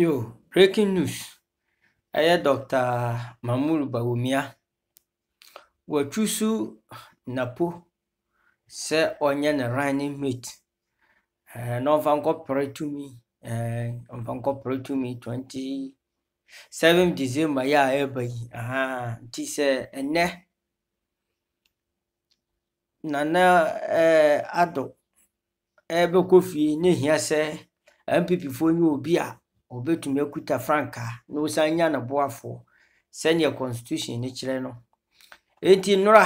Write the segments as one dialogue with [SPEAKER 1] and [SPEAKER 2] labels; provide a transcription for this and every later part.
[SPEAKER 1] Yo! Breaking news! Ɛyɛ Dr. Mamoru Bawumia. Wɔatusu Napo sɛ ɔnyɛ ne running mate eh, na ɔmfa nkɔpere tumi eh, ɔmfa nkɔpere tumi 27 December yi a ɛreba yi aha nti sɛ ɛnɛ Nana eh, Addo ɛbɛkɔ eh, fie ne hia sɛ MPP foɔ nyɛ obi a obetumi akuta frankaa na osan nya ne boafoɔ sɛnea constitution ne kyerɛ no eti nnora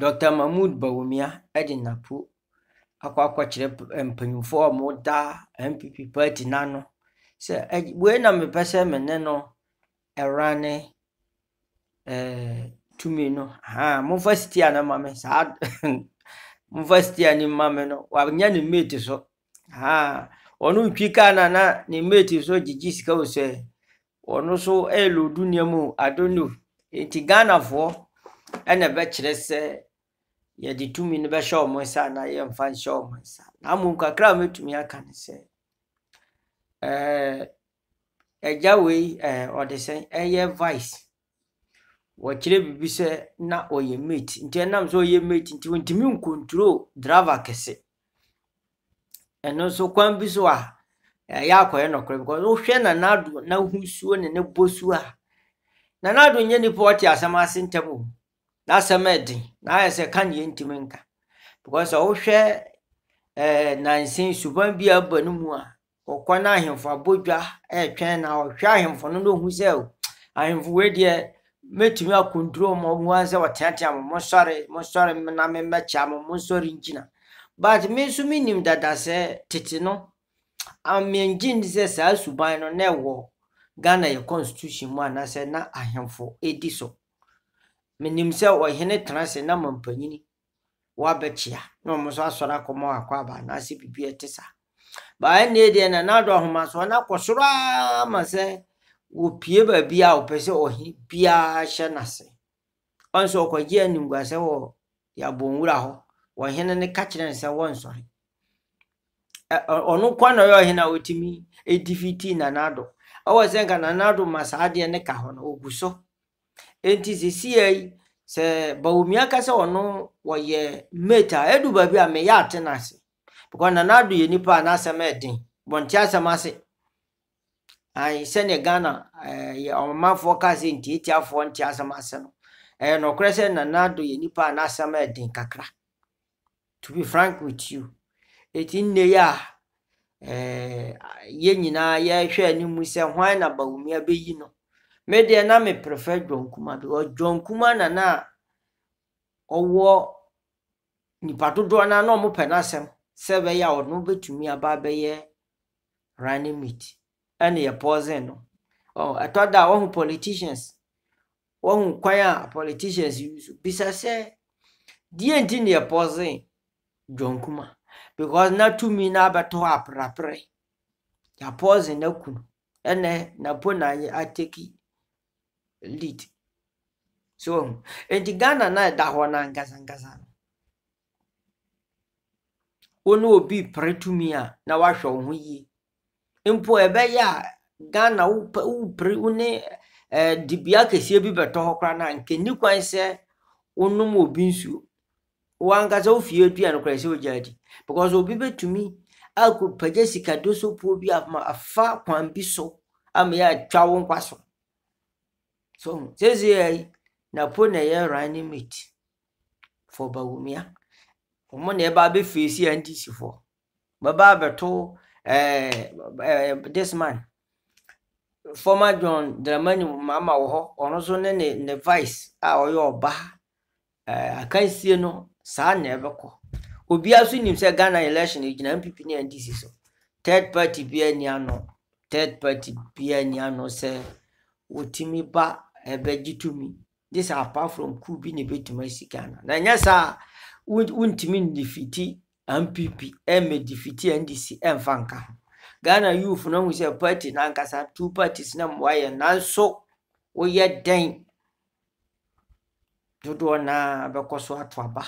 [SPEAKER 1] dr mahmood bawumia de napo akɔ akɔkyerɛ eh, mpanyinfoɔ a wɔda npp party n'ano sɛ eh, wei na mepɛ sɛ me ne no ɛra ne ɛɛ eh, tumi no haa momfa sitia no ma me saa momfa sitia no ma no wanyɛ ne mate so haa. ɔno ntwi kaa na na ne mate so gyegye sika o sɛ ɔno nso ɛɛloodu nneɛma o adono nti ghanafoɔ ɛna ɛbɛkyerɛ sɛ yɛde tumi no bɛhyɛ ɔmo nsa na yɛmfa nhyɛ ɔmo nsa na mmom kakra a mɛtumi aka no sɛ ɛɛ ɛgya wei ɛɛ ɔde sɛ ɛyɛ vice wɔkyerɛ biribi sɛ na ɔyɛ mate nti ɛnam sɛ ɔyɛ mate nti ntumi nkontrol driver kɛse. ɛno nso kwan bi so a ɛyɛ akɔyɛ nɔkorɛ because wohwɛ nanado n'ahosuo ne ne bosuo a nanado nyɛ nipa ɔte asɛm ase ntɛm o n'asɛm ɛden n'ayɛ sɛ ka neɛ ntumi nka because ɔwohwɛ ɛɛ eh, nansen suban bi a aba no mu a ɔkɔ na abodwa ɛɛtwɛn na ɔhwɛ ahemfo no na sɛ o oh, ahemfo wei deɛ mɛtumi akonturo mo mo sɛ ɔteatea mo mosɔre mosɔre na memmɛkyea mo mosɔre ngyina but me nso menim dada sɛ tete no amengye ah, ne sɛ saa suban no na ɛwɔ ghana yɛ constitution mu anaasɛ na ahemfo ɛdi so menim sɛ ɔhene tena se na mampanyini wabɛkyea na ɔmo nso asɔre akɔma wakɔ aba anaasɛ biribi ɛte saa baa ɛnna deɛ na n'ado ahomasoɔ na kɔ soro ama sɛ wɔpie baabi a wɔpɛ sɛ ɔhene biara hyɛ n'ase ɔnso ɔkɔgye animguasɛ wɔ yabɔnwura hɔ ɔhene ne ka kyerɛ no sɛ wɔnsɔre ɔno kwa na ɔyɛ ɔhene a ɔtumi ɛdi fitii nanado ɔwɔ sɛ nka nanado ma saa adeɛ ne ka hɔ no ɔgu so enti sesia yi sɛ bawomia ka sɛ ɔno wɔyɛ mate a ɛdu baabi a meyɛ ate no ase because nanado yɛ nipa a n'asɛm ɛden bɔnte asɛm ase ayi sɛnea ghana ɛɛ ɔmanfoɔ ka sɛ ntietiafoɔ nte asɛm ase no ɛyɛ nɔkorɛ sɛ nanado yɛ nipa a n'asɛm ɛden kakra to be frank with you ɛti nne yi a eh, yɛn nyinaa yɛrehwɛ anim sɛ hwan na bawumia bɛyi no medeɛ na prefer dwonkuma because dwonkuma nana a ɔwɔ nipa dodoɔ no a na ɔmopɛ n'asɛm sɛ ɛbɛyɛ a ɔno bɛtumi aba abɛyɛ running meat ɛne yɛ poison no ɛtɔ da a wɔho politicians wɔho kwan a politicians use bisa sɛ deɛ nti ne yɛ poison john kuma because na tumi na abɛtɔ aprapre yapɔɔze na kunu ɛnɛ napo na ayɛ ateki lead so nti ghana na ɛda hɔ na ankasankasa no wo ne obi pere tumi a na wahwɛ wo eh, ho yie mpo ɛbɛyɛ a ghana wopere wo ne dibea kɛseɛ bi bɛtɔ hɔ koraa no a nkɛni kwan sɛ wonom obi nsuo wankasa wofie dua no kora sɛ wogya adi because obi bɛtumi akɔpagya sikadosopoɔ bi ama afa kwan bi so ama yɛ atwa wo nkwa so so sɛsiei napo na ɛyɛ running mate for bawumia ɔmo na ɛba abɛfeesi ndc foɔ bɛba abɛto this man former john dramani mama wɔ hɔ ɔno nso ne ne vice a ɔyɛ ɔba eh, akansie no saa na ɛbɛkɔ obiara nso nim sɛ ghana election gyina npp ne ndc so third party biara ni ano third party biara ni ano sɛ wotumi ba ɛbɛgye tumi this apart from coup bi na ebetumi asi ghana na nyɛ saa wontumi ndifiti npp ɛmɛ difiti ndc ɛmfa nka ho ghana youth na hu sɛ party nankasa two parties na mmoayɛ nanso woyɛ dɛn dodoɔ naa bɛkɔ so ato aba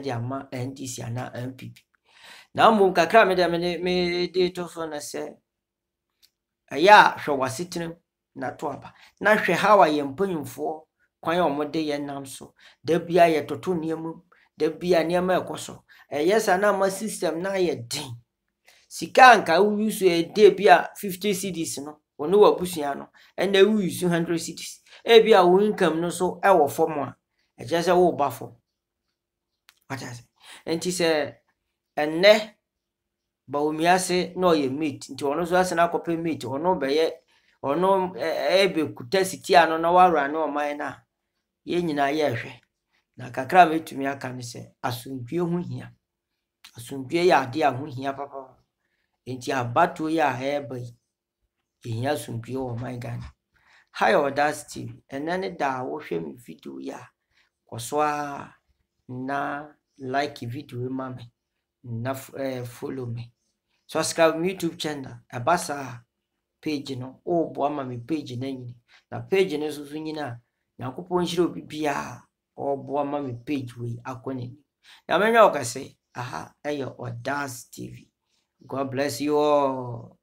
[SPEAKER 1] de ama ndc anaa npp na mmom kakra mede mede to so no sɛ ɛyɛ a hwɛ w'asetena mu na to aba na hwɛ how a yɛ mpanyimfoɔ kwan a wɔde yɛ nam so da bia yɛtoto nneɛma mu da bia nneɛma ɛkɔ so ɛyɛ saa na ama system na ayɛ den sika anka woyu so ɛde bi a 50 cds no wɔne w'abusua no ɛna wuyu so 100 cds ebi a wo income no so ɛwɔ fam a ɛkyerɛ sɛ woba fam wachasị nti sɛ ɛnɛ baomia ase na ɔyɛ meat nti ɔno nso ase n'akɔpɛ meat ɔno bɛyɛ ɔno ɛbɛkuta siti ano na wawura ne ɔman na. a yɛn nyinaa yɛrehwɛ na kakra a mɛtumi aka no sɛ asomdwie ho hia asomdwie yɛ adeɛ a ho hia papa nti abatoɔ yi a ɛreba yi yɛhia asomdwie wɔ ɔman ghana hi ɔdas tv ɛnɛ ne da a wohwɛ me video yi a kɔ na like video mami na eh, follow me subscribe my youtube channel ɛba saa page no ɔreboa oh, ma me page no anyini na page no nso so nyini a nyankopɔn nhyira obi biara ɔreboa oh, ma me page wei akɔ n'anim na mɛnyɛ ɔkɛse aha ɛyɛ ɔdas tv god bless you all